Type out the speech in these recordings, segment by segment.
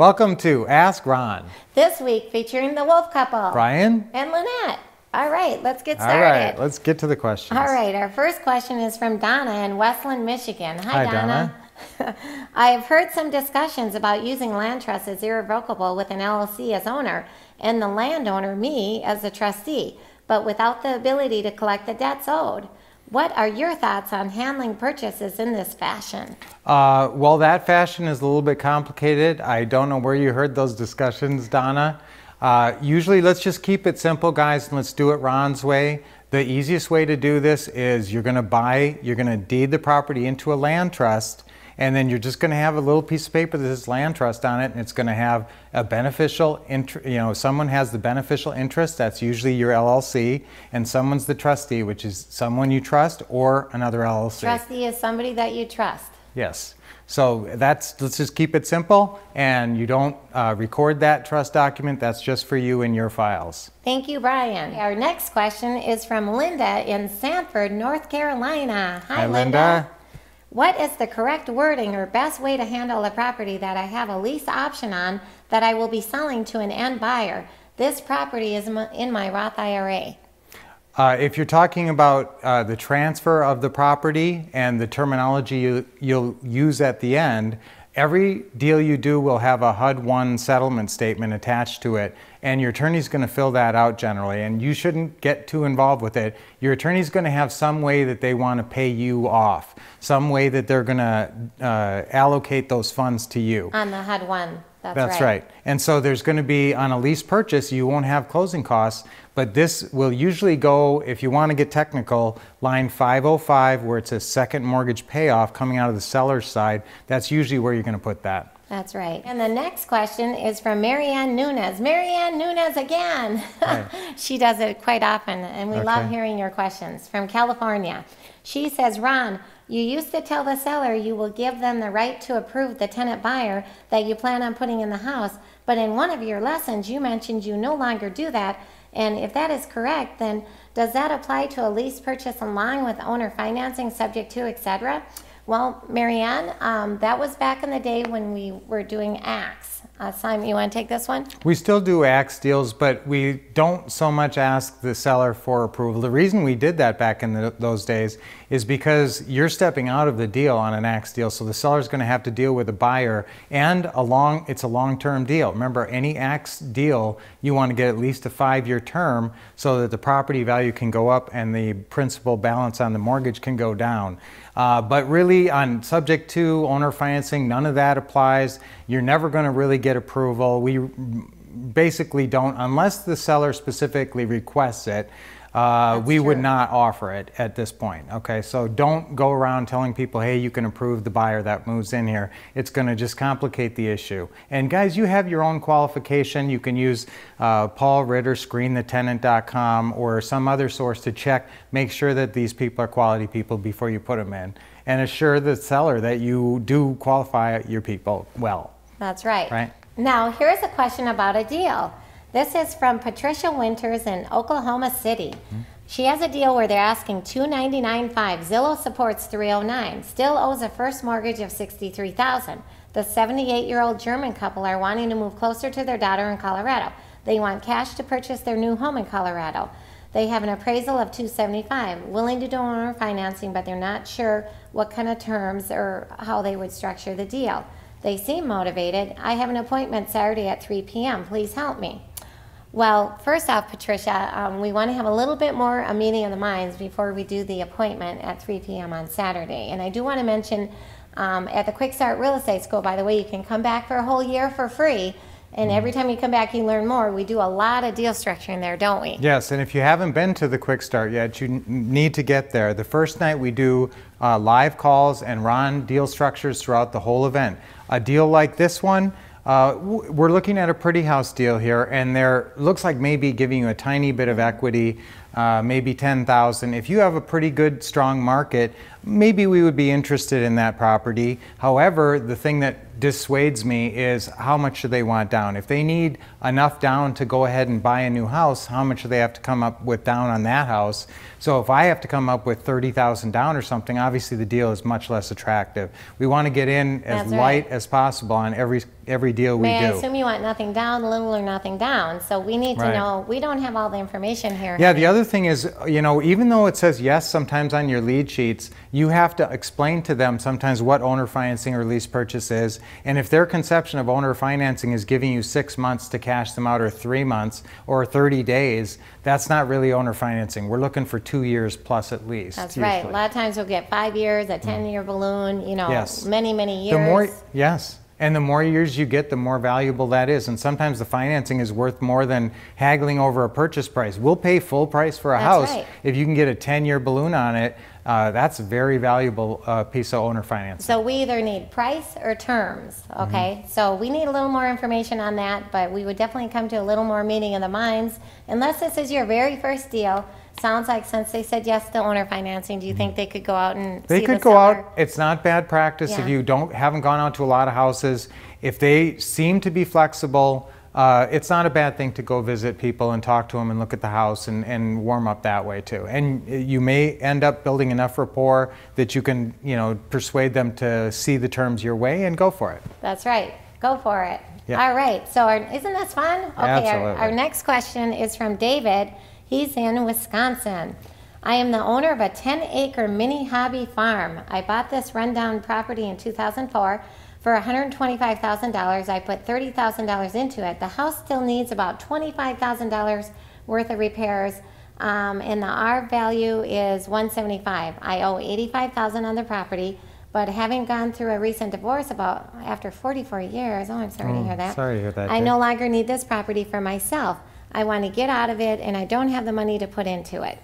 Welcome to Ask Ron. This week featuring the wolf couple, Brian and Lynette. All right, let's get started. All right, let's get to the questions. All right, our first question is from Donna in Westland, Michigan. Hi, Hi Donna. Donna. I have heard some discussions about using land trust as irrevocable with an LLC as owner and the landowner, me, as the trustee, but without the ability to collect the debts owed. What are your thoughts on handling purchases in this fashion? Uh, well, that fashion is a little bit complicated. I don't know where you heard those discussions, Donna. Uh, usually, let's just keep it simple, guys, and let's do it Ron's way. The easiest way to do this is you're going to buy, you're going to deed the property into a land trust, and then you're just going to have a little piece of paper that says land trust on it, and it's going to have a beneficial interest. You know, someone has the beneficial interest. That's usually your LLC, and someone's the trustee, which is someone you trust or another LLC. Trustee is somebody that you trust. Yes. So that's let's just keep it simple, and you don't uh, record that trust document. That's just for you in your files. Thank you, Brian. Our next question is from Linda in Sanford, North Carolina. Hi, Hi Linda. Linda. What is the correct wording or best way to handle a property that I have a lease option on that I will be selling to an end buyer? This property is in my Roth IRA. Uh, if you're talking about uh, the transfer of the property and the terminology you, you'll use at the end, every deal you do will have a HUD 1 settlement statement attached to it and your attorney's going to fill that out generally and you shouldn't get too involved with it your attorney's going to have some way that they want to pay you off some way that they're going to uh, allocate those funds to you on the had one that's, that's right. right. And so there's going to be on a lease purchase, you won't have closing costs, but this will usually go, if you want to get technical, line 505, where it says second mortgage payoff coming out of the seller's side. That's usually where you're going to put that. That's right. And the next question is from Marianne Nunez. Marianne Nunez again. she does it quite often, and we okay. love hearing your questions from California. She says, Ron, you used to tell the seller you will give them the right to approve the tenant buyer that you plan on putting in the house, but in one of your lessons, you mentioned you no longer do that. And if that is correct, then does that apply to a lease purchase along with owner financing subject to, etc.? Well, Marianne, um, that was back in the day when we were doing acts. Uh, Simon, you want to take this one? We still do axe deals, but we don't so much ask the seller for approval. The reason we did that back in the, those days is because you're stepping out of the deal on an axe deal, so the seller's going to have to deal with the buyer, and a long, it's a long-term deal. Remember, any axe deal, you want to get at least a five-year term so that the property value can go up and the principal balance on the mortgage can go down. Uh, but really, on subject to owner financing, none of that applies. You're never going to really get get approval. We basically don't, unless the seller specifically requests it, uh, we true. would not offer it at this point. Okay, so don't go around telling people, hey, you can approve the buyer that moves in here. It's going to just complicate the issue. And guys, you have your own qualification. You can use uh, Paul Ritter, ScreenTheTenant.com, or some other source to check, make sure that these people are quality people before you put them in, and assure the seller that you do qualify your people well. That's right. Right. Now, here's a question about a deal. This is from Patricia Winters in Oklahoma City. Mm-hmm. She has a deal where they're asking 299.5. Zillow supports 309. Still owes a first mortgage of 63,000. The 78-year-old German couple are wanting to move closer to their daughter in Colorado. They want cash to purchase their new home in Colorado. They have an appraisal of 275, willing to do owner financing, but they're not sure what kind of terms or how they would structure the deal. They seem motivated. I have an appointment Saturday at 3 p.m. Please help me. Well, first off, Patricia, um, we want to have a little bit more a meeting of the minds before we do the appointment at 3 p.m. on Saturday. And I do want to mention um, at the Quick Start Real Estate School, by the way, you can come back for a whole year for free. And mm-hmm. every time you come back, you learn more. We do a lot of deal structuring there, don't we? Yes, and if you haven't been to the Quick Start yet, you need to get there. The first night we do uh, live calls and Ron deal structures throughout the whole event. A deal like this one, uh, we're looking at a pretty house deal here, and there looks like maybe giving you a tiny bit of equity uh, maybe 10,000. If you have a pretty good strong market, maybe we would be interested in that property. However, the thing that dissuades me is how much do they want down? If they need enough down to go ahead and buy a new house, how much do they have to come up with down on that house? So if I have to come up with 30,000 down or something, obviously the deal is much less attractive. We want to get in as light as possible on every every deal we May do. I assume you want nothing down, little or nothing down. So we need right. to know, we don't have all the information here. Yeah, the other other thing is, you know, even though it says yes sometimes on your lead sheets, you have to explain to them sometimes what owner financing or lease purchase is. And if their conception of owner financing is giving you six months to cash them out or three months or 30 days, that's not really owner financing. We're looking for two years plus at least. That's usually. right. A lot of times we'll get five years, a mm. 10 year balloon, you know, yes. many, many years. The more, yes. And the more years you get, the more valuable that is. And sometimes the financing is worth more than haggling over a purchase price. We'll pay full price for a that's house right. if you can get a 10 year balloon on it. Uh, that's a very valuable uh, piece of owner financing. So we either need price or terms, mm-hmm. okay? Mm-hmm. So we need a little more information on that, but we would definitely come to a little more meeting of the minds. Unless this is your very first deal, sounds like since they said yes to owner financing, do you think they could go out and They see could the go seller? out. It's not bad practice if you don't haven't gone out to a lot of houses. If they seem to be flexible, uh, it's not a bad thing to go visit people and talk to them and look at the house and, and warm up that way too. And you may end up building enough rapport that you can you know persuade them to see the terms your way and go for it. That's right. Go for it. Yeah. All right. So, our, isn't this fun? Okay. Our, Absolutely. our next question is from David. He's in Wisconsin. I am the owner of a 10 acre mini hobby farm. I bought this rundown property in 2004 for $125,000. I put $30,000 into it. The house still needs about $25,000 worth of repairs. Um, and the R value is 175. I owe 85,000 on the property, but having gone through a recent divorce about after 44 years, oh, I'm sorry oh, to hear that. Sorry to hear that. I no longer need this property for myself. I want to get out of it and I don't have the money to put into it.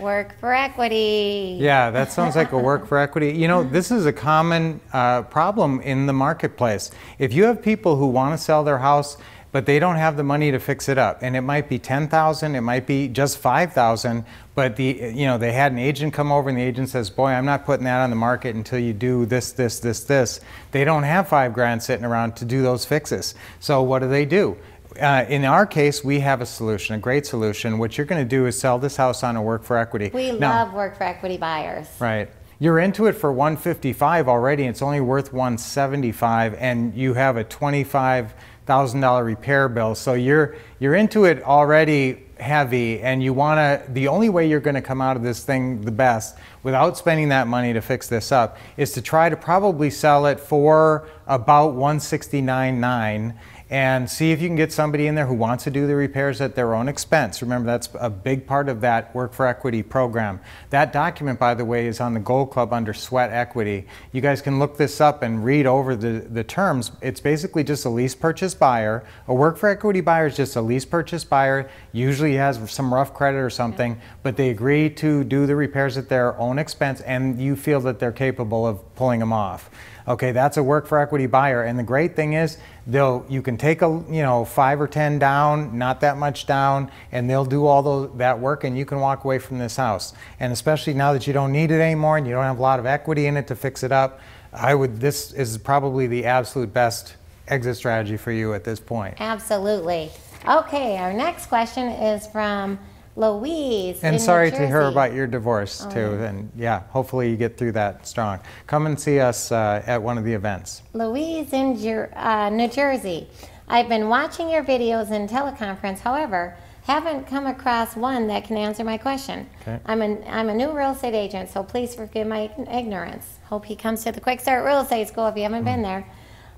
Work for equity. Yeah, that sounds like a work for equity. You know, this is a common uh, problem in the marketplace. If you have people who want to sell their house, but they don't have the money to fix it up, and it might be ten thousand, it might be just five thousand, but the you know they had an agent come over, and the agent says, "Boy, I'm not putting that on the market until you do this, this, this, this." They don't have five grand sitting around to do those fixes, so what do they do? uh, in our case, we have a solution, a great solution. What you're going to do is sell this house on a work for equity. We now, love work for equity buyers. Right. You're into it for 155 already. It's only worth 175, and you have a 25 thousand dollar repair bill. So you're you're into it already heavy, and you want to. The only way you're going to come out of this thing the best without spending that money to fix this up is to try to probably sell it for about 169.9 and see if you can get somebody in there who wants to do the repairs at their own expense. Remember, that's a big part of that Work for Equity program. That document, by the way, is on the Gold Club under sweat equity. You guys can look this up and read over the, the terms. It's basically just a lease purchase buyer. A Work for Equity buyer is just a lease purchase buyer, usually has some rough credit or something, but they agree to do the repairs at their own expense, and you feel that they're capable of pulling them off. Okay, that's a work for equity buyer. And the great thing is they'll you can take a you know five or ten down not that much down and they'll do all those, that work and you can walk away from this house and especially now that you don't need it anymore and you don't have a lot of equity in it to fix it up i would this is probably the absolute best exit strategy for you at this point absolutely okay our next question is from Louise. And sorry to hear about your divorce, oh, too. And yeah, hopefully you get through that strong. Come and see us uh, at one of the events. Louise in Jer uh, New Jersey. I've been watching your videos in teleconference, however, haven't come across one that can answer my question. Okay. I'm, a, I'm a new real estate agent, so please forgive my ignorance. Hope he comes to the Quick Start Real Estate School if you haven't mm. been there.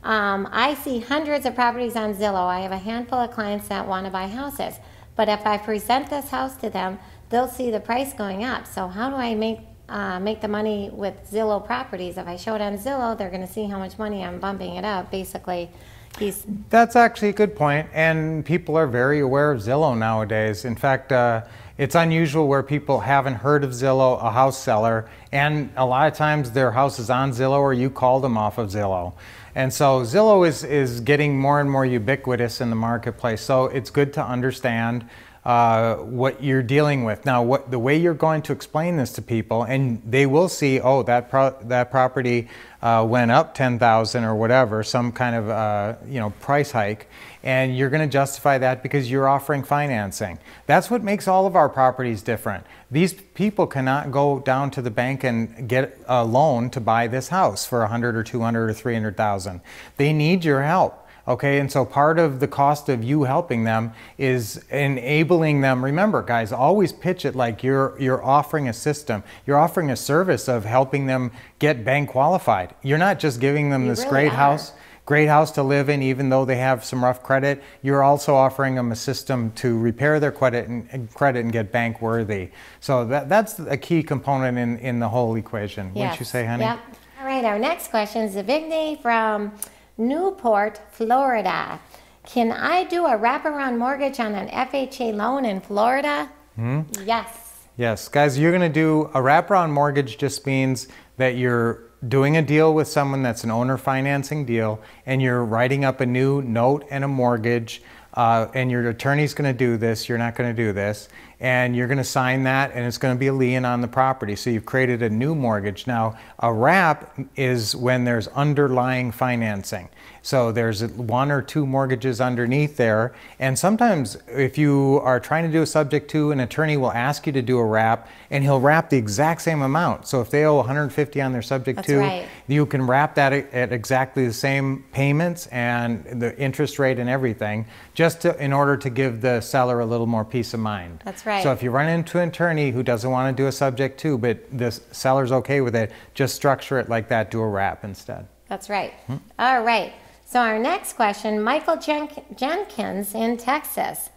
Um, I see hundreds of properties on Zillow. I have a handful of clients that want to buy houses. But if I present this house to them, they'll see the price going up. So how do I make uh, make the money with Zillow properties? If I show it on Zillow, they're going to see how much money I'm bumping it up. Basically, he's that's actually a good point, and people are very aware of Zillow nowadays. In fact. Uh, it's unusual where people haven't heard of Zillow, a house seller, and a lot of times their house is on Zillow or you call them off of Zillow. And so Zillow is, is getting more and more ubiquitous in the marketplace. So it's good to understand uh, what you're dealing with. Now, what the way you're going to explain this to people, and they will see, oh, that pro- that property uh, went up ten thousand or whatever, some kind of uh, you know price hike, and you're going to justify that because you're offering financing. That's what makes all of our properties different. These people cannot go down to the bank and get a loan to buy this house for a hundred or two hundred or three hundred thousand. They need your help. Okay, and so part of the cost of you helping them is enabling them. Remember, guys, always pitch it like you're you're offering a system. You're offering a service of helping them get bank qualified. You're not just giving them you this really great are. house great house to live in, even though they have some rough credit. You're also offering them a system to repair their credit and, credit and get bank worthy. So that, that's a key component in, in the whole equation. Yes. Wouldn't you say, honey? Yep. All right. Our next question is Avigni from Newport, Florida. Can I do a wraparound mortgage on an FHA loan in Florida? Hmm? Yes. Yes. Guys, you're going to do a wraparound mortgage, just means that you're doing a deal with someone that's an owner financing deal and you're writing up a new note and a mortgage. Uh, and your attorney's going to do this, you're not going to do this, and you're going to sign that and it's going to be a lien on the property. So you've created a new mortgage. Now, a wrap is when there's underlying financing. So there's one or two mortgages underneath there. And sometimes if you are trying to do a subject to, an attorney will ask you to do a wrap and he'll wrap the exact same amount. So if they owe 150 on their subject That's to, right. you can wrap that at exactly the same payments and the interest rate and everything just to, in order to give the seller a little more peace of mind. That's right. So if you run into an attorney who doesn't want to do a subject to, but the seller's okay with it, just structure it like that, do a wrap instead. That's right. Hmm? All right. So, our next question Michael Jenkins in Texas.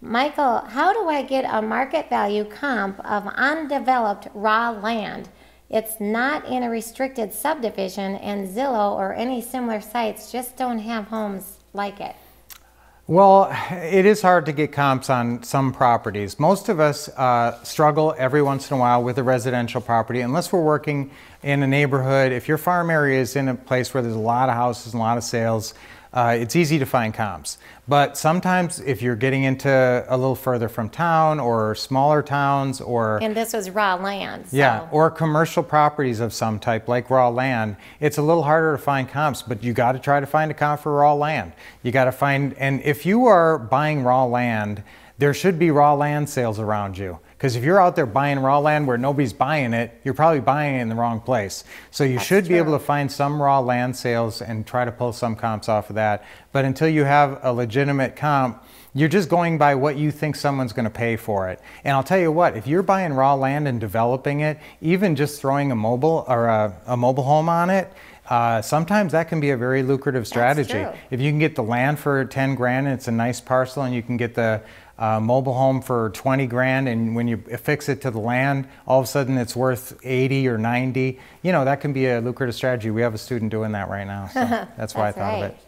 Michael, how do I get a market value comp of undeveloped raw land? It's not in a restricted subdivision, and Zillow or any similar sites just don't have homes like it. Well, it is hard to get comps on some properties. Most of us uh, struggle every once in a while with a residential property, unless we're working in a neighborhood. If your farm area is in a place where there's a lot of houses and a lot of sales, uh, it's easy to find comps. But sometimes if you're getting into a little further from town or smaller towns or. And this was raw land. So. Yeah, or commercial properties of some type like raw land, it's a little harder to find comps, but you got to try to find a comp for raw land. You got to find, and if you are buying raw land, there should be raw land sales around you. Because if you're out there buying raw land where nobody's buying it, you're probably buying it in the wrong place. So you That's should be able to find some raw land sales and try to pull some comps off of that. But until you have a legitimate comp, you're just going by what you think someone's going to pay for it. And I'll tell you what, if you're buying raw land and developing it, even just throwing a mobile or a, a mobile home on it, uh, sometimes that can be a very lucrative strategy. If you can get the land for 10 grand and it's a nice parcel and you can get the uh, mobile home for 20 grand and when you affix it to the land, all of a sudden it's worth 80 or 90. You know, that can be a lucrative strategy. We have a student doing that right now. So that's why that's I thought right. of it.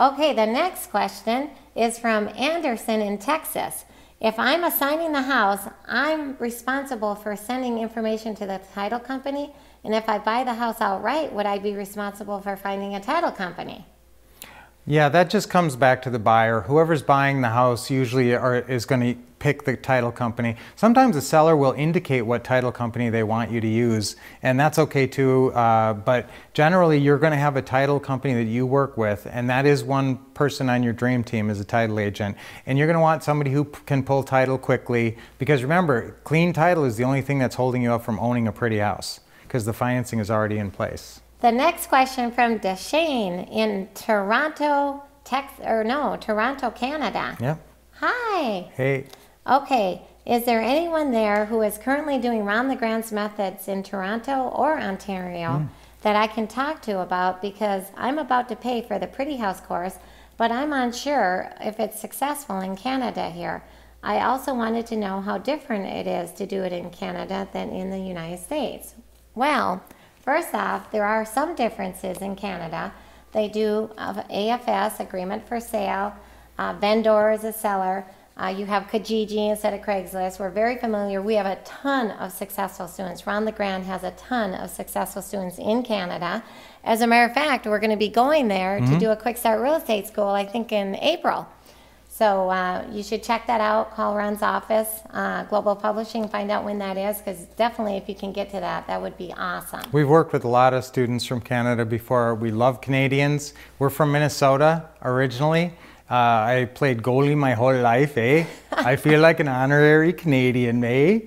Okay, the next question is from Anderson in Texas. If I'm assigning the house, I'm responsible for sending information to the title company and if I buy the house outright, would I be responsible for finding a title company? Yeah, that just comes back to the buyer. Whoever's buying the house usually are, is going to pick the title company. Sometimes the seller will indicate what title company they want you to use, and that's okay too. Uh, but generally, you're going to have a title company that you work with, and that is one person on your dream team as a title agent. And you're going to want somebody who can pull title quickly because remember, clean title is the only thing that's holding you up from owning a pretty house because the financing is already in place. The next question from Deshane in Toronto, Texas, or no, Toronto, Canada. Yep. Hi. Hey. Okay. Is there anyone there who is currently doing round the Grants methods in Toronto or Ontario mm. that I can talk to about because I'm about to pay for the Pretty House course, but I'm unsure if it's successful in Canada here. I also wanted to know how different it is to do it in Canada than in the United States. Well, first off, there are some differences in Canada. They do have AFS, Agreement for Sale, uh, vendor is a seller. Uh, you have Kijiji instead of Craigslist. We're very familiar. We have a ton of successful students. Ron LeGrand has a ton of successful students in Canada. As a matter of fact, we're going to be going there mm -hmm. to mm-hmm. do a quick start real estate school, I think in April. So uh, you should check that out. Call Ron's office, uh, Global Publishing, find out when that is, because definitely if you can get to that, that would be awesome. We've worked with a lot of students from Canada before. We love Canadians. We're from Minnesota originally. Uh, I played goalie my whole life, eh? I feel like an honorary Canadian, eh?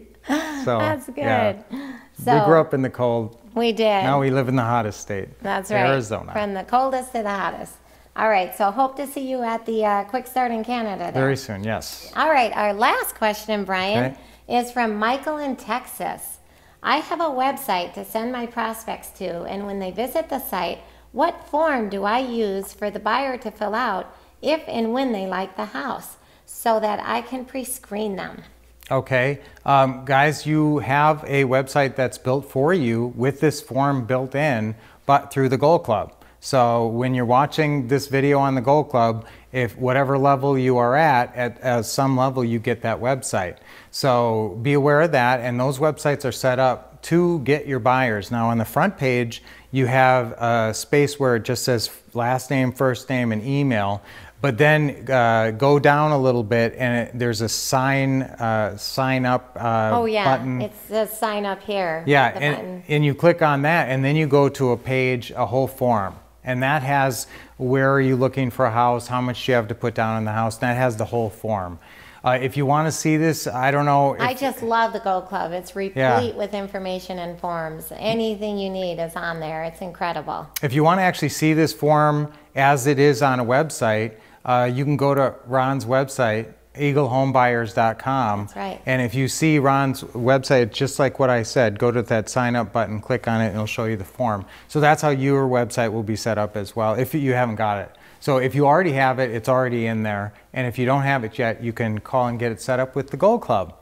So, That's good. Yeah. So, we grew up in the cold. We did. Now we live in the hottest state. That's right. Arizona. From the coldest to the hottest. All right, so hope to see you at the uh, Quick Start in Canada. Then. Very soon, yes. All right, our last question, Brian, okay. is from Michael in Texas. I have a website to send my prospects to, and when they visit the site, what form do I use for the buyer to fill out if and when they like the house so that I can pre screen them? Okay, um, guys, you have a website that's built for you with this form built in, but through the Goal Club. So when you're watching this video on the Gold Club, if whatever level you are at, at, at some level you get that website. So be aware of that, and those websites are set up to get your buyers. Now on the front page, you have a space where it just says last name, first name, and email. But then uh, go down a little bit, and it, there's a sign uh, sign up uh, oh, yeah. button. It says sign up here. Yeah, and, and you click on that, and then you go to a page, a whole form. And that has where are you looking for a house, how much do you have to put down on the house, that has the whole form. Uh, if you want to see this, I don't know. If, I just love the Gold Club. It's replete yeah. with information and forms. Anything you need is on there. It's incredible. If you want to actually see this form as it is on a website, uh, you can go to Ron's website eaglehomebuyers.com. That's right. And if you see Ron's website, just like what I said, go to that sign up button, click on it, and it'll show you the form. So that's how your website will be set up as well if you haven't got it. So if you already have it, it's already in there. And if you don't have it yet, you can call and get it set up with the Gold Club.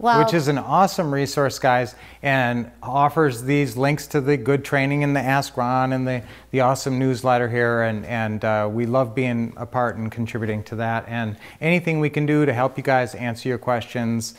Wow. Which is an awesome resource, guys, and offers these links to the good training and the Ask Ron and the, the awesome newsletter here. And, and uh, we love being a part and contributing to that. And anything we can do to help you guys answer your questions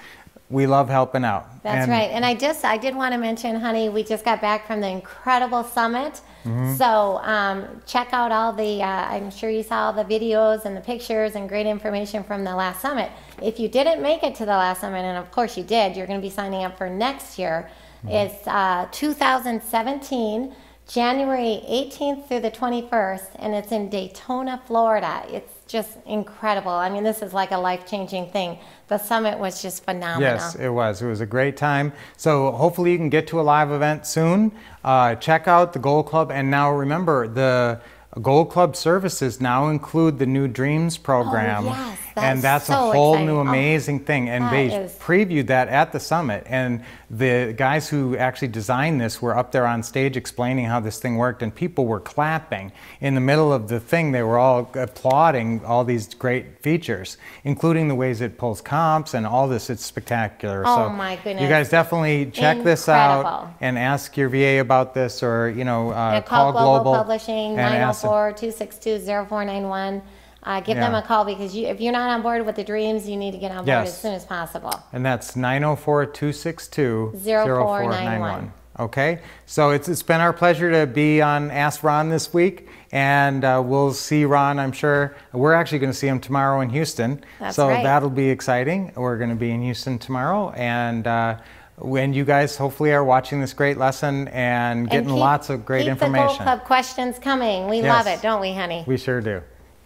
we love helping out. That's and right. And I just I did want to mention, honey, we just got back from the incredible summit. Mm -hmm. So um, check out all the. Uh, I'm sure you saw all the videos and the pictures and great information from the last summit. If you didn't make it to the last summit, and of course you did, you're going to be signing up for next year. Mm -hmm. It's uh, 2017, January 18th through the 21st, and it's in Daytona, Florida. It's just incredible. I mean, this is like a life changing thing. The summit was just phenomenal. Yes, it was. It was a great time. So hopefully you can get to a live event soon. Uh, check out the Gold Club. And now remember, the Gold Club services now include the New Dreams oh, program. Oh, yes and that's so a whole exciting. new oh, amazing oh, thing. And they is... previewed that at the summit. And the guys who actually designed this were up there on stage explaining how this thing worked, and people were clapping in the middle of the thing. They were all applauding all these great features, including the ways it pulls comps and all this. It's spectacular. Oh so my goodness! You guys definitely check Incredible. this out and ask your VA about this, or you know, uh, call, call, Global, Global Publishing nine zero four two six two zero four nine one uh, give yeah. them a call because you, if you're not on board with the dreams, you need to get on board yes. as soon as possible. And that's 904 262 0491. Okay, so it's, it's been our pleasure to be on Ask Ron this week, and uh, we'll see Ron, I'm sure. We're actually going to see him tomorrow in Houston. That's so right. that'll be exciting. We're going to be in Houston tomorrow, and uh, when you guys hopefully are watching this great lesson and getting and keep, lots of great keep information. Keep the Gold Club questions coming. We yes. love it, don't we, honey? We sure do.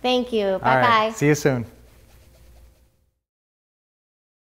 Thank you. Bye-bye. Right. See you soon.